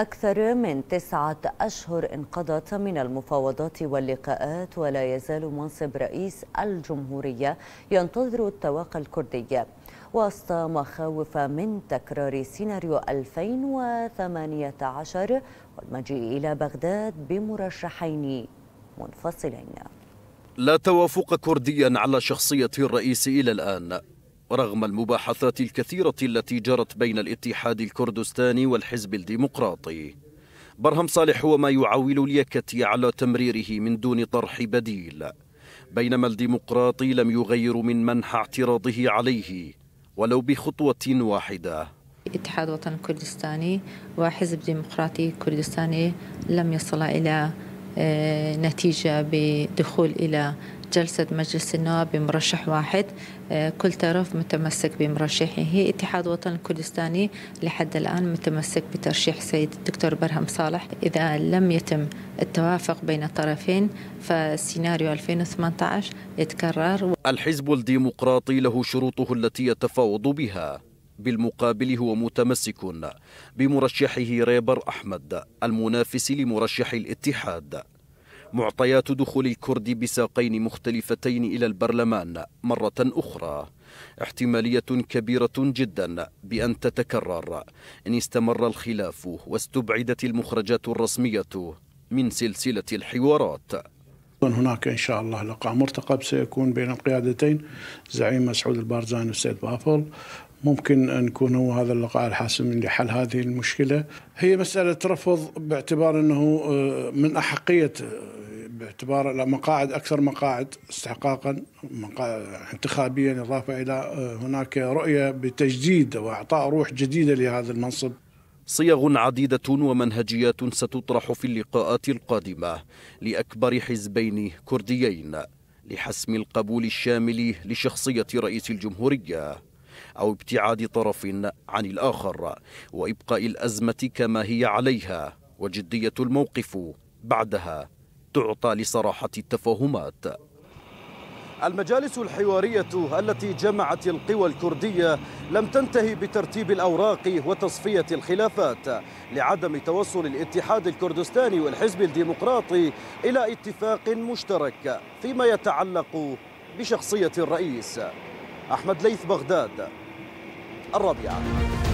أكثر من تسعة أشهر انقضت من المفاوضات واللقاءات ولا يزال منصب رئيس الجمهورية ينتظر التواقع الكردية وسط مخاوف من تكرار سيناريو 2018 والمجيء إلى بغداد بمرشحين منفصلين لا توافق كرديا على شخصية الرئيس إلى الآن رغم المباحثات الكثيرة التي جرت بين الاتحاد الكردستاني والحزب الديمقراطي برهم صالح هو ما يعول اليكتي على تمريره من دون طرح بديل بينما الديمقراطي لم يغير من منحى اعتراضه عليه ولو بخطوة واحدة اتحاد وطن كردستاني وحزب ديمقراطي كردستاني لم يصل إلى آه، نتيجة بدخول إلى جلسة مجلس النواب بمرشح واحد آه، كل طرف متمسك بمرشحه اتحاد وطن الكردستاني لحد الآن متمسك بترشيح سيد الدكتور برهم صالح إذا لم يتم التوافق بين الطرفين فسيناريو 2018 يتكرر الحزب الديمقراطي له شروطه التي يتفاوض بها بالمقابل هو متمسك بمرشحه ريبر أحمد المنافس لمرشح الاتحاد معطيات دخول الكرد بساقين مختلفتين إلى البرلمان مرة أخرى احتمالية كبيرة جدا بأن تتكرر إن استمر الخلاف واستبعدت المخرجات الرسمية من سلسلة الحوارات هناك إن شاء الله لقاء مرتقب سيكون بين القيادتين زعيم مسعود البارزان والسيد بافل ممكن أن يكون هو هذا اللقاء الحاسم لحل هذه المشكلة هي مسألة رفض باعتبار أنه آه، من أحقية باعتبار مقاعد اكثر مقاعد استحقاقا انتخابيا اضافه الى آه، هناك رؤيه بتجديد واعطاء روح جديده لهذا المنصب. صيغ عديده ومنهجيات ستطرح في اللقاءات القادمه لاكبر حزبين كرديين لحسم القبول الشامل لشخصيه رئيس الجمهوريه او ابتعاد طرف عن الاخر وابقاء الازمه كما هي عليها وجديه الموقف بعدها تعطى لصراحة التفاهمات المجالس الحوارية التي جمعت القوى الكردية لم تنتهي بترتيب الأوراق وتصفية الخلافات لعدم توصل الاتحاد الكردستاني والحزب الديمقراطي إلى اتفاق مشترك فيما يتعلق بشخصية الرئيس أحمد ليث بغداد الرابعة